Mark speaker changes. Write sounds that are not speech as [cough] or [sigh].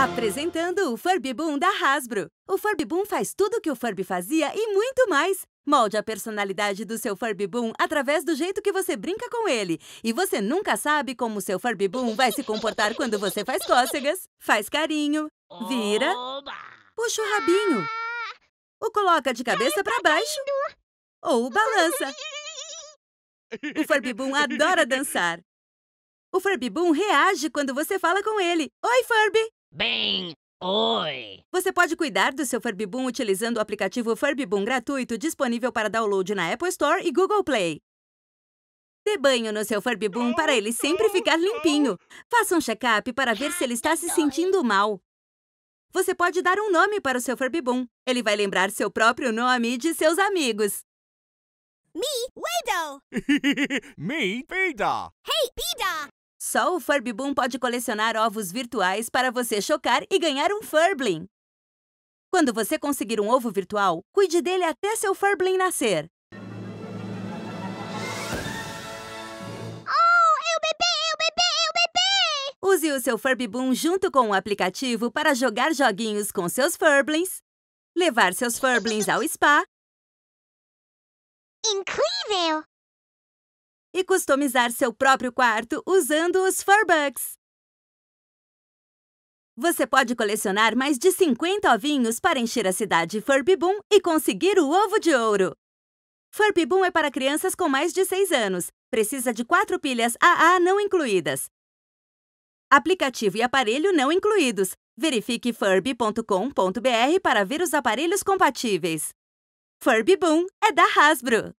Speaker 1: Apresentando o Furby Boom da Hasbro. O Furby Boom faz tudo o que o Furby fazia e muito mais. Molde a personalidade do seu Furby Boom através do jeito que você brinca com ele. E você nunca sabe como o seu Furby Boom vai se comportar quando você faz cócegas, faz carinho, vira, puxa o rabinho, o coloca de cabeça para baixo ou o balança. O Furby Boom adora dançar. O Furby Boom reage quando você fala com ele. Oi, Furby! Bem, oi! Você pode cuidar do seu Furbyboom utilizando o aplicativo Furbyboom gratuito disponível para download na Apple Store e Google Play. Dê banho no seu Furbyboom para ele sempre ficar limpinho. Faça um check-up para ver se ele está se sentindo mal. Você pode dar um nome para o seu Furbyboom. Ele vai lembrar seu próprio nome e de seus amigos. Me, Widow! [laughs] Me, Pida! Hey, Pida! Só o Furby Boom pode colecionar ovos virtuais para você chocar e ganhar um Furbling. Quando você conseguir um ovo virtual, cuide dele até seu Furbling nascer. Oh, é o bebê, é o bebê, é o bebê! Use o seu Furby Boom junto com o um aplicativo para jogar joguinhos com seus Furblings, levar seus Furblings ao spa. Incrível! e customizar seu próprio quarto usando os Furbucks. Você pode colecionar mais de 50 ovinhos para encher a cidade Furby Boom e conseguir o ovo de ouro. Furby Boom é para crianças com mais de 6 anos. Precisa de 4 pilhas AA não incluídas. Aplicativo e aparelho não incluídos. Verifique furby.com.br para ver os aparelhos compatíveis. Furby Boom é da Hasbro.